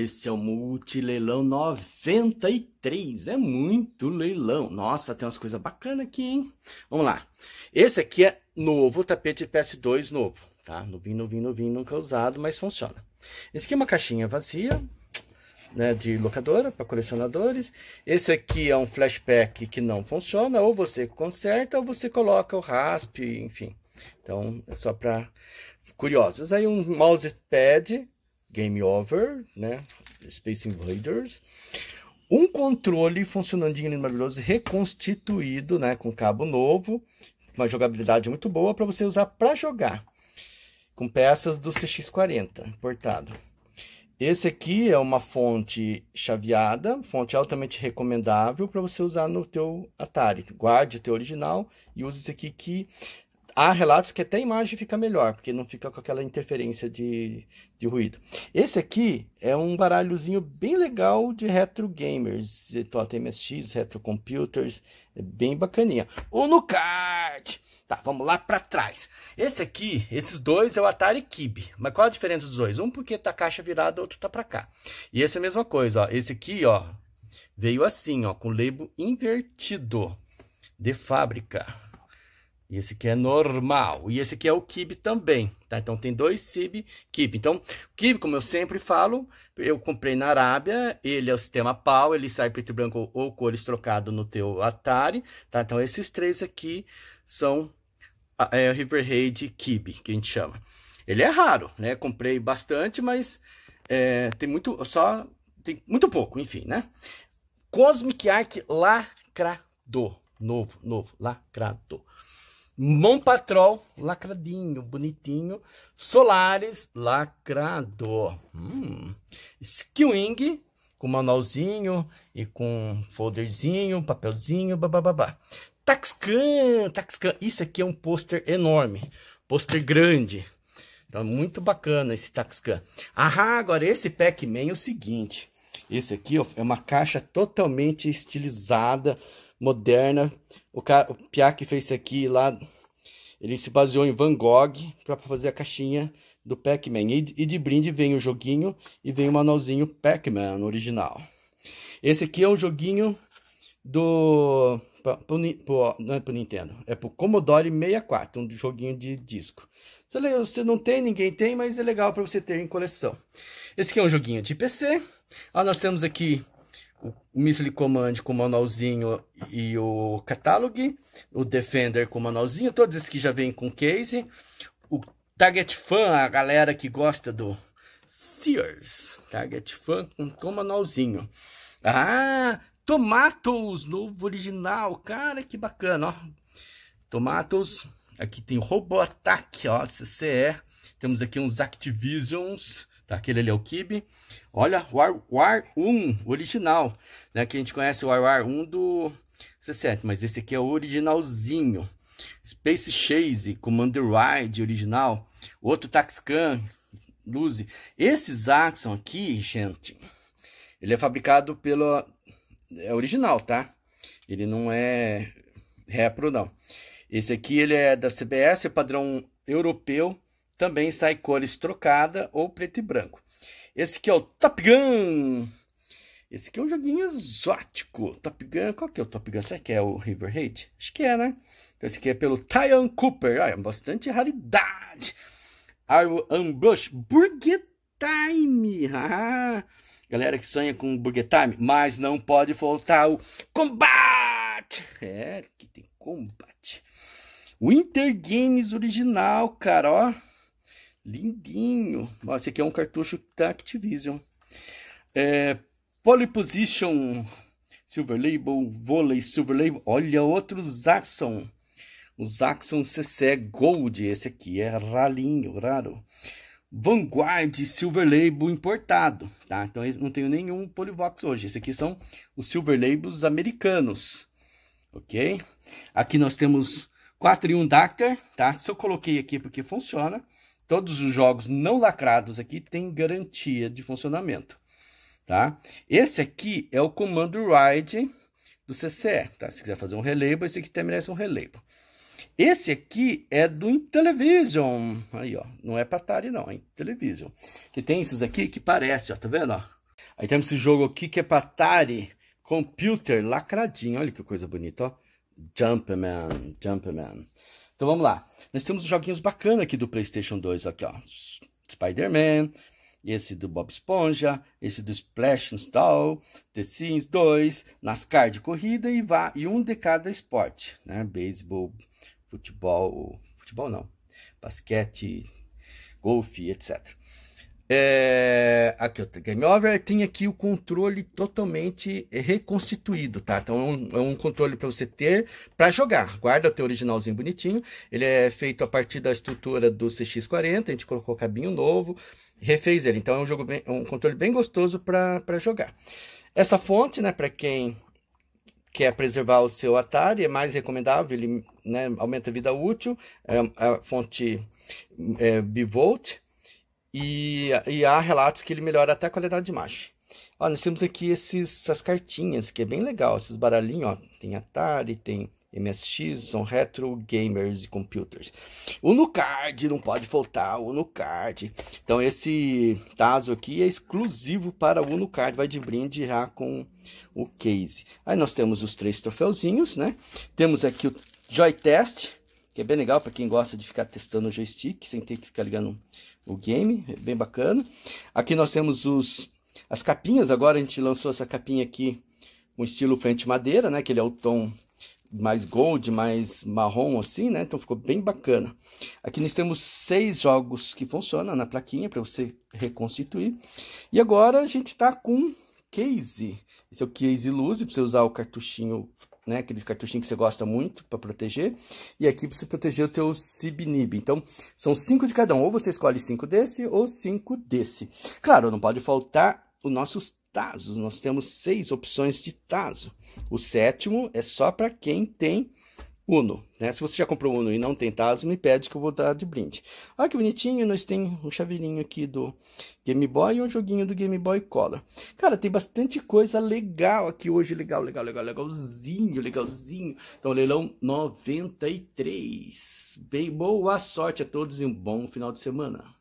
Esse é o multileilão 93. É muito leilão. Nossa, tem umas coisas bacanas aqui, hein? Vamos lá. Esse aqui é novo, tapete PS2 novo, tá? Novinho, novinho, novinho, nunca usado, mas funciona. Esse aqui é uma caixinha vazia, né, de locadora para colecionadores. Esse aqui é um flashback que não funciona, ou você conserta ou você coloca o rasp, enfim. Então, é só para curiosos. Aí um mousepad Game Over, né? Space Invaders. Um controle funcionando de lindo maravilhoso, reconstituído, né? Com cabo novo, uma jogabilidade muito boa para você usar para jogar. Com peças do CX40 importado. Esse aqui é uma fonte chaveada, fonte altamente recomendável para você usar no teu Atari. Guarde o teu original e use esse aqui que há relatos que até a imagem fica melhor, porque não fica com aquela interferência de, de ruído. Esse aqui é um baralhozinho bem legal de retro gamers, e Totem MSX, retro computers, é bem bacaninha. O Nucard! Tá, vamos lá para trás. Esse aqui, esses dois é o Atari Kib. Mas qual a diferença dos dois? Um porque tá caixa virada, outro tá para cá. E esse é a mesma coisa, ó. Esse aqui, ó, veio assim, ó, com o label invertido de fábrica. E esse aqui é normal. E esse aqui é o kibe também, tá? Então tem dois sib kibe. Então, kibe, como eu sempre falo, eu comprei na Arábia, ele é o sistema pau, ele sai preto e branco ou cores trocado no teu Atari, tá? Então esses três aqui são é, Riverhead kibe, que a gente chama. Ele é raro, né? Comprei bastante, mas é, tem muito, só tem muito pouco, enfim, né? Cosmic Arc lacrador, novo, novo, lacrador. Patrol, lacradinho, bonitinho. Solares, lacrado. Hum. com manualzinho e com folderzinho, papelzinho, bababá. Taxcan, Taxcan. Isso aqui é um pôster enorme, pôster grande. Então, muito bacana esse Taxcan. Ah, agora esse Pac-Man é o seguinte. Esse aqui ó, é uma caixa totalmente estilizada, moderna. O, cara, o que fez isso aqui lá. Ele se baseou em Van Gogh para fazer a caixinha do Pac-Man. E, e, de brinde vem o joguinho e vem o manualzinho Pac-Man original. Esse aqui é um joguinho do. Pro, pro, pro, não é pro Nintendo, é pro Commodore 64, um joguinho de disco. Você não tem, ninguém tem, mas é legal para você ter em coleção. Esse aqui é um joguinho de PC. Ah, nós temos aqui o Missile Command com o manualzinho e o Catalog, o Defender com o manualzinho, todos esses que já vêm com case, o Target Fan, a galera que gosta do Sears, Target Fan com o manualzinho. Ah, Tomatoes, novo original, cara, que bacana, ó. Tomatoes, aqui tem o Robo Attack, ó, CCE, é. temos aqui uns Activisions, Tá? Aquele ali é o Kibe. Olha, o War, War 1 original, né? Que a gente conhece o War, War 1 do 67, mas esse aqui é o originalzinho. Space Chase, Commander Ride original, outro Taxcan, Luzi. Esses Zaxxon aqui, gente, ele é fabricado pela é original, tá? Ele não é repro não. Esse aqui ele é da CBS, é padrão europeu também sai cores trocada ou preto e branco. Esse aqui é o Top Gun. Esse aqui é um joguinho exótico. Top Gun, qual que é o Top Gun? Será que é o River Hate? Acho que é, né? Então esse aqui é pelo Tyan Cooper. Olha, bastante raridade. Arrow Unbrush Burger Time. Ah, galera que sonha com Burger Time, mas não pode faltar o combate. É, que tem combate. Winter Games original, cara, ó. Lindinho. Ó, esse aqui é um cartucho da Activision. É, Polyposition Silver Label, Volley Silver Label. Olha, outro Zaxxon. O Zaxxon CC Gold. Esse aqui é ralinho, raro. Vanguard Silver Label importado, tá? Então eu não tenho nenhum Polyvox hoje. Esse aqui são os Silver Labels americanos, ok? Aqui nós temos 4 e 1 Dacter, tá? Só eu coloquei aqui porque funciona. Todos os jogos não lacrados aqui têm garantia de funcionamento, tá? Esse aqui é o comando ride do CCE, tá? Se quiser fazer um relevo, esse aqui também merece um relevo. Esse aqui é do Intellivision. Aí, ó. Não é pra Atari, não. É Intellivision. Que tem esses aqui que parece, ó. Tá vendo, ó? Aí temos esse jogo aqui que é pra Atari Computer lacradinho. Olha que coisa bonita, ó. Jumpman, Jumpman. Então vamos lá. Nós temos joguinhos bacanas aqui do PlayStation 2 aqui, ó. Spider-Man, esse do Bob Esponja, esse do Splash Install, The Sims 2, NASCAR de corrida e vá e um de cada esporte, né? Beisebol, futebol, futebol não, basquete, golfe, etc. É, aqui o Game Over tem aqui o controle totalmente reconstituído, tá? Então é um, é um controle para você ter para jogar. Guarda o teu originalzinho bonitinho. Ele é feito a partir da estrutura do CX40. A gente colocou cabinho novo, refez ele. Então é um jogo bem, é um controle bem gostoso para jogar. Essa fonte, né? Para quem quer preservar o seu Atari é mais recomendável. Ele né, aumenta a vida útil. É, é a fonte é, bivolt e, e há relatos que ele melhora até a qualidade de imagem. Ó, nós temos aqui esses, essas cartinhas, que é bem legal, esses baralhinhos, ó, tem Atari, tem MSX, são retro gamers e computers. O Nucard, não pode faltar, o Nucard. Então esse taso aqui é exclusivo para o Nucard, vai de brinde já com o case. Aí nós temos os três troféuzinhos, né? Temos aqui o Joy Test, que é bem legal para quem gosta de ficar testando o joystick, sem ter que ficar ligando o game, é bem bacana. Aqui nós temos os, as capinhas, agora a gente lançou essa capinha aqui com estilo frente madeira, né? Que ele é o tom mais gold, mais marrom assim, né? Então ficou bem bacana. Aqui nós temos seis jogos que funcionam na plaquinha para você reconstituir. E agora a gente está com case. Esse é o case luz para você usar o cartuchinho né? Aqueles cartuchinhos que você gosta muito para proteger. E aqui para você proteger o teu Sibinib. Então, são cinco de cada um. Ou você escolhe cinco desse ou cinco desse. Claro, não pode faltar os nossos Tazos. Nós temos seis opções de Tazo. O sétimo é só para quem tem Uno. Né? Se você já comprou Uno e não tem Tazo, me pede que eu vou dar de brinde. Olha que bonitinho, nós tem um chaveirinho aqui do Game Boy e um joguinho do Game Boy Color. Cara, tem bastante coisa legal aqui hoje. Legal, legal, legal, legalzinho, legalzinho. Então, leilão 93. Bem boa sorte a todos e um bom final de semana.